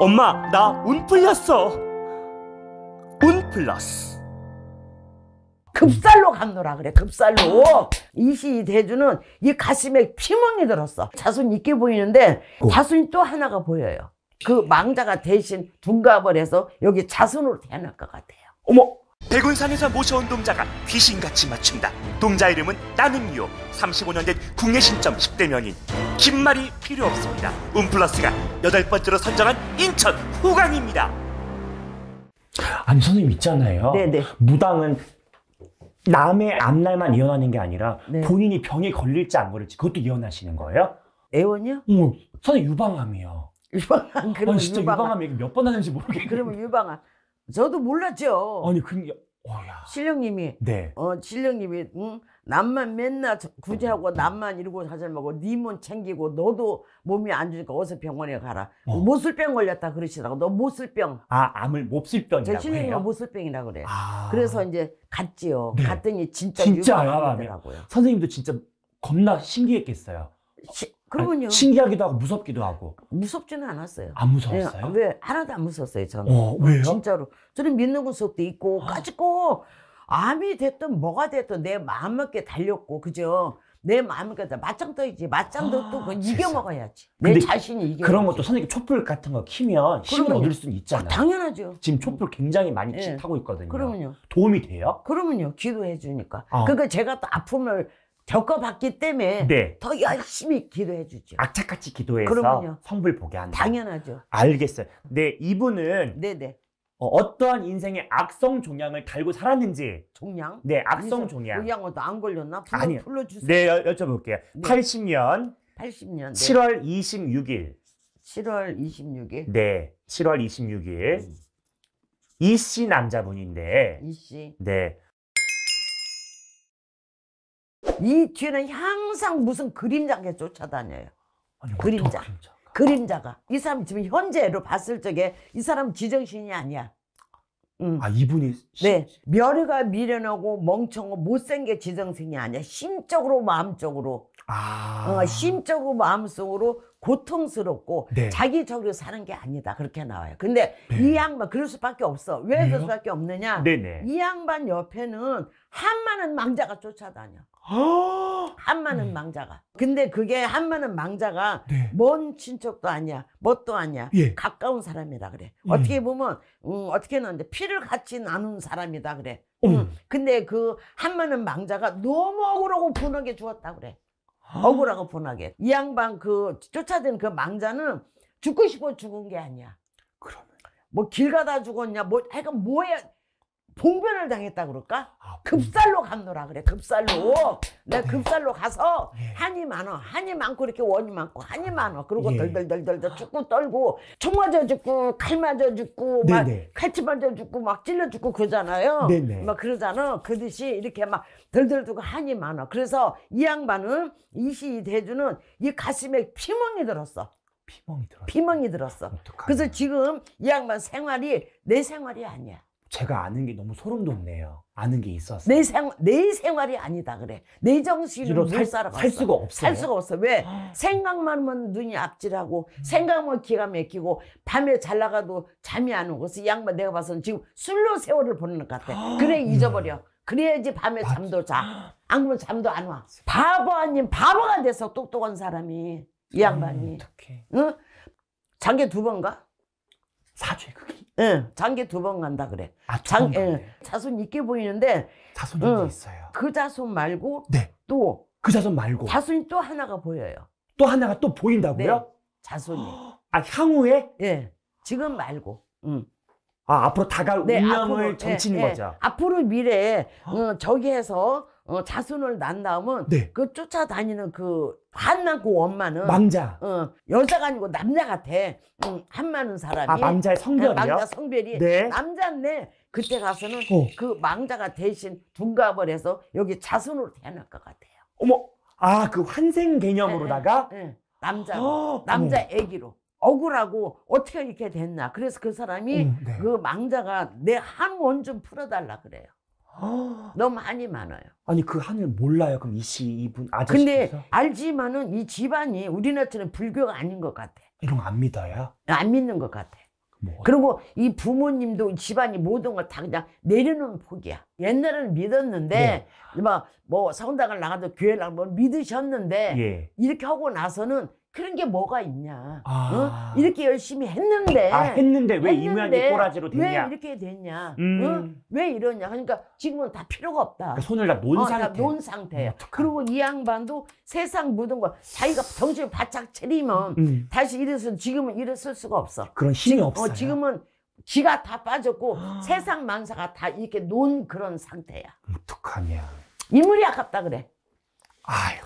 엄마, 나 운 풀렸어. 운 플러스. 급살로 감노라 그래 급살로 이 시 대주는 이 가슴에 피멍이 들었어 자손 있게 보이는데 어. 자손이 또 하나가 보여요 그 망자가 대신 둔갑을 해서 여기 자손으로 태어날 것 같아요 어머 백운산에서 모셔온 동자가 귀신같이 맞춘다. 동자 이름은 따는요 35년 된 국내 신점 10대 명인. 긴 말이 필요 없습니다. 운플러스가 여덟 번째로 선정한 인천 호강입니다. 아니 선생님 있잖아요. 네네. 무당은 남의 앞날만 예언하는 게 아니라 네. 본인이 병에 걸릴지 안 걸릴지 그것도 예언하시는 거예요? 예언이요? 응. 어, 선생님 유방암이요. 유방암. 아, 그럼 아니, 진짜 유방암, 유방암 얘기 몇번 하는지 모르겠는데. 그러면 유방암. 저도 몰랐죠. 아니 근데 오야. 어, 신령님이 네. 어 신령님이 응? 남만 맨날 구제하고 어. 남만 이러고 사절먹고 니몸 챙기고 너도 몸이 안 좋으니까 어서 병원에 가라. 어. 모술병 걸렸다 그러시더고너 모술병. 아 암을 몹쓸병이라고 해요? 모술병이라고 그래 아. 그래서 이제 갔지요. 네. 갔더니 진짜 진짜 유더라고요 선생님도 진짜 겁나 신기했겠어요. 시, 그러면요. 아니, 신기하기도 하고 무섭기도 하고. 무섭지는 않았어요. 안 무서웠어요? 네, 아, 왜 하나도 안 무서웠어요 저는. 어, 왜요? 진짜로 저는 믿는 구석도 있고 아. 가지고 암이 됐든 뭐가 됐든 내 마음 맞게 달렸고 그죠. 내 마음을 갖다 맞짱 떠야지 맞짱도 아, 또그 이겨 먹어야지 내 자신이 이겨 그런 것도 선생님 촛불 같은 거 키면 힘을 얻을 수는 있잖아요 아, 당연하죠 지금 촛불 굉장히 많이 네. 타고 있거든요 그러면요 도움이 돼요? 그러면요 기도해 주니까 어. 그러니까 제가 또 아픔을 겪어봤기 때문에 네. 더 열심히 기도해 주죠. 악착같이 기도해서 그럼요. 성불 보게 한다. 당연하죠. 알겠어요. 네, 이분은 네네. 어, 떠한 인생의 악성 종양을 달고 살았는지 종양? 네, 악성 아니 종양. 종양어도 안 걸렸나? 불러, 아니요. 불러주세요. 네, 여, 여쭤볼게요. 네. 80년 80년 네. 7월 26일 7월 26일? 네, 7월 26일 음. 이씨 남자분인데 이씨? 네, 이 뒤에는 항상 무슨 그림자가 쫓아다녀요. 아니, 그림자. 그림자. 그림자가. 이 사람 지금 현재로 봤을 적에 이 사람 지정신이 아니야. 음. 아 이분이 네 멸이가 미련하고 멍청하고 못생겨 지정신이 아니야 심적으로 마음적으로 아. 어, 심적으로 마음속으로 고통스럽고 네. 자기적으로 사는 게 아니다 그렇게 나와요. 근데 네. 이 양반 그럴 수밖에 없어. 왜 그럴 수밖에 없느냐? 네네. 이 양반 옆에는 한 많은 망자가 쫓아다녀. 아! 한 많은 네. 망자가. 근데 그게 한 많은 망자가 네. 먼 친척도 아니야, 뭣도 아니야. 예. 가까운 사람이다 그래. 음. 어떻게 보면 음, 어떻게 나는데 피를 같이 나눈 사람이다 그래. 음. 음. 근데 그 한 많은 망자가 너무 억울하고 분하게 죽었다 그래. 억울하고 분하게. 이 양반 그 쫓아든 그 망자는 죽고 싶어 죽은 게 아니야. 그러면. 뭐 길 가다 죽었냐, 뭐, 하여간 뭐야. 봉변을 당했다 그럴까? 아, 급살로 갔노라 그래 급살로 내가 급살로 가서 예. 한이 많어 한이 많고 이렇게 원이 많고 한이 많어 그리고 예. 덜덜덜덜덜 죽고 떨고 총 맞아 죽고 칼 맞아 죽고 막 칼치 맞아 죽고 막 찔러 죽고 그러잖아요 네네. 막 그러잖아 그듯이 이렇게 막 덜덜 두고 한이 많어 그래서 이 양반은 이시 대주는 이 가슴에 피멍이 들었어 피멍이 들었어. 피멍이 들었어. 어떡하냐. 그래서 지금 이 양반 생활이 내 생활이 아니야. 제가 아는 게 너무 소름 돋네요. 아는 게 있었어. 내 생, 내 생활이 아니다 그래. 내 정신으로 살, 살아살 수가 없어. 살 수가 없어. 왜? 아. 생각만 하면 눈이 악질하고, 음. 생각만 기가 막히고, 밤에 잘 나가도 잠이 안 오고, 그래서 이 양반 내가 봐서는 지금 술로 세월을 보는것 같아. 아. 그래, 잊어버려. 그래야지 밤에 맞... 잠도 자. 아. 안 그러면 잠도 안 와. 바보 아닌 바보가 돼서 똑똑한 사람이, 이 양반이. 음, 어떡해. 응? 자기 두 번가? 사죄, 그게. 예, 예. 장계 두 번 간다 그래. 아, 장, 예, 자손 있게 보이는데. 자손이 응, 어, 있어요. 그 자손 말고. 네. 또. 그 자손 말고. 자손이 또 하나가 보여요. 또 하나가 또 보인다고요? 네, 자손이. 아, 향후에? 예. 지금 말고. 음. 아, 앞으로 다갈 네, 운명을 앞으로, 정치는 예, 예, 거죠. 예, 앞으로 미래에 어, 저기 해서 어, 자손을 낳은 다음은 네. 그 쫓아다니는 그한 많고 그 원만은 망자. 어, 여자가 아니고 남자 같아. 응, 음, 한 많은 사람이. 아, 망자의 성별이요? 망자 성별이 네. 남자인데 그때 가서는 어. 그 망자가 대신 둔갑을 해서 여기 자손으로 태어날 것 같아요. 어머, 아, 그 환생 개념으로다가 네, 남자 어, 남자 어머. 애기로. 억울하고 어떻게 이렇게 됐나. 그래서 그 사람이 음, 네. 그 망자가 내 한 원 좀 풀어달라 그래요. 너무 많이 많아요. 아니 그 한을 몰라요. 그럼 이씨 이분 아저씨. 근데 알지만은 이 집안이 우리나라처럼 불교가 아닌 것 같아. 이런 거 안 믿어요? 안 믿는 것 같아. 뭐. 그리고 이 부모님도 집안이 모든 걸 다 그냥 내려놓은 폭이야. 옛날에는 믿었는데 네. 막뭐 뭐 성당을 나가도 교회를 나가도 믿으셨는데 예. 이렇게 하고 나서는 그런 게 뭐가 있냐. 아... 어? 이렇게 열심히 했는데. 아, 했는데 왜이무이 꼬라지로 됐냐. 왜 이렇게 됐냐. 어? 음... 어? 왜 이러냐. 그러니까 지금은 다 필요가 없다. 그 손을 다놓 어, 상태. 놓은 상태야. 어 그리고 이 양반도 세상 모든 걸 자기가 정신을 바짝 차리면 음... 다시 일어서 지금은 일어설 수가 없어. 그런 힘이 지금, 어, 없어요. 지금은 지가 다 빠졌고 아... 세상 만사가 다 이렇게 논 그런 상태야. 어떡하냐. 인물이 아깝다 그래. 아휴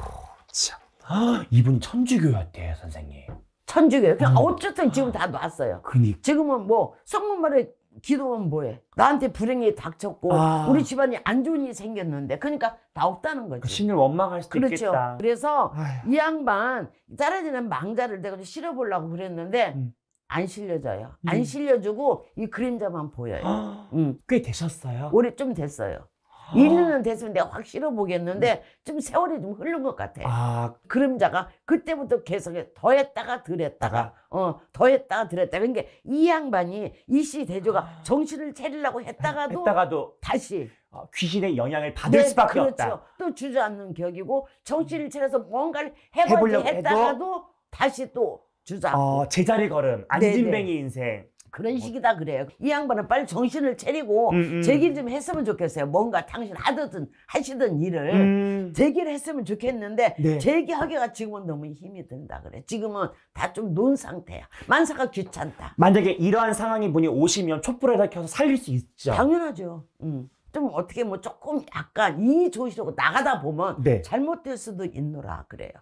참. 이분 천주교였대요, 선생님. 천주교. 그냥 어. 어쨌든 지금 다 놨어요. 그니. 그러니까. 지금은 뭐 성문말에 기도하면 뭐해? 나한테 불행이 닥쳤고 아. 우리 집안이 안 좋은 일이 생겼는데 그러니까 다 없다는 거지. 그 신을 원망할 수도 그렇죠. 있겠다. 그래서 아휴. 이 양반 자라지는 망자를 내가 좀 실어보려고 그랬는데 음. 안 실려져요. 음. 안 실려주고 이 그림자만 보여요. 아, 음. 꽤 되셨어요. 오래 좀 됐어요. 1년은 됐으면 내가 확 실어보겠는데 좀 세월이 좀 흐른 것 같아. 아. 그림자가 그때부터 계속 더했다가 덜했다가 아. 어 더했다가 덜했다가 그러니까 이 양반이 이 씨 대조가 아. 정신을 차리려고 했다가도, 했다가도 다시 어, 귀신의 영향을 받을 네, 수밖에 그렇죠. 없다. 또 주저앉는 격이고 정신을 음. 차려서 뭔가를 해보려고 했다가도 다시 또 주저앉고. 어, 제자리 걸음 안진뱅이 네, 네. 인생. 그런 어. 식이다 그래요. 이 양반은 빨리 정신을 차리고 음, 음. 제기좀 했으면 좋겠어요. 뭔가 당신 하든 하시던 일을 음. 제기를 했으면 좋겠는데 네. 제기하기가 지금은 너무 힘이 든다 그래. 지금은 다 좀 논 상태야. 만사가 귀찮다. 만약에 이러한 상황이 분이 오시면 촛불에다 켜서 살릴 수 있죠. 당연하죠. 음. 좀 어떻게 뭐 조금 약간 이 조시라고 나가다 보면 네. 잘못될 수도 있노라 그래요.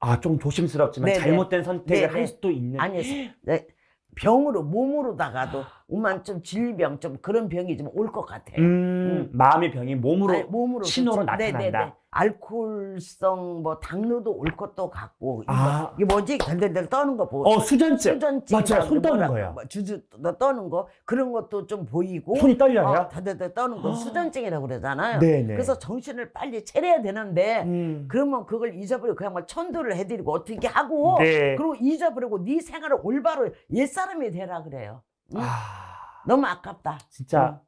아 좀 조심스럽지만 네네. 네. 잘못된 선택을 네네. 할 네. 수도 있는. 아니, 네. 병으로 몸으로다가도 우만좀 질병 좀 그런 병이 좀 올 것 같아요. 음, 음. 마음의 병이 몸으로, 아니, 몸으로 신호로 그렇 네, 네, 나타난다. 네네네. 알코올성 뭐 당뇨도 올 것도 같고 아. 이게 뭐지 덜덜덜 떠는 거 보고 어 수전증 수전증 맞아요 손 떠는 거예 뭐, 주주 떠는 거 그런 것도 좀 보이고 손이 떨려요 어, 덜덜덜 떠는 거 아. 수전증이라고 그러잖아요 네네. 네. 그래서 정신을 빨리 차려야 되는데 음. 그러면 그걸 잊어버리고 그냥 막 천도를 해드리고 어떻게 하고 네. 그리고 잊어버리고 네 생활을 올바로 옛사람이 되라 그래요 아, 너무 아깝다. 진짜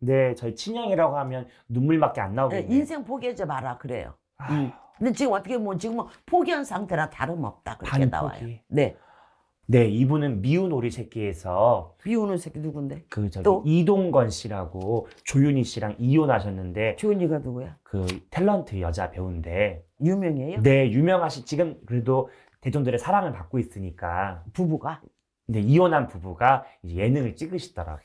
네 저희 친형이라고 하면 눈물밖에 안나오겠네 인생 포기하지 마라 그래요. 아, 근데 지금 어떻게 보면 뭐 지금 뭐 포기한 상태라 다름없다 그렇게 반 나와요. 네. 네 이분은 미운 오리 새끼에서 비우는 새끼 누군데? 그 저기 또? 이동건 씨라고 조윤희 씨랑 이혼하셨는데 조은이가 누구야? 그 탤런트 여자 배우인데 유명해요? 네 유명하신 지금 그래도 대중들의 사랑을 받고 있으니까 부부가 근데 이혼한 부부가 이제 예능을 찍으시더라고.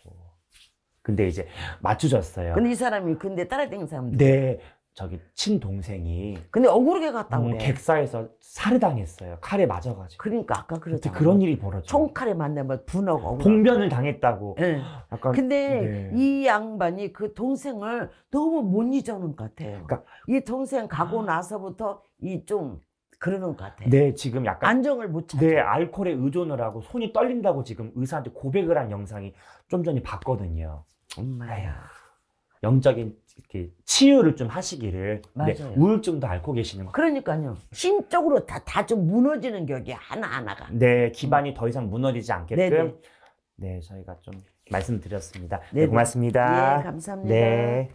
근데 이제 맞춰졌어요. 근데 이 사람이 근데 따라다니는 사람도. 네. 저기 친동생이 근데 억울하게 갔다고 음, 그래. 객사에서 살해당했어요. 칼에 맞아가지고. 그러니까 아까 그랬잖아. 그런 일이 벌어져. 총칼에 만나면 분하고 봉변을 당했다고. 네. 약간, 근데 네. 이 양반이 그 동생을 너무 못 잊어는 것 같아요. 그러니까, 이 동생 가고 나서부터 이좀 그러는 것 같아. 네, 지금 약간 안정을 못 찾아. 네, 알코올에 의존을 하고 손이 떨린다고 지금 의사한테 고백을 한 영상이 좀 전에 봤거든요. 엄마야. 영적인 이렇게 치유를 좀 하시기를 네, 맞아요. 네, 우울증도 앓고 계시는 거 그러니까요 심적으로 다 다 좀 무너지는 격이 하나하나가 네 기반이 음. 더 이상 무너지지 않게끔 네네. 네 저희가 좀 말씀드렸습니다 네, 네네 고맙습니다 네 감사합니다 네.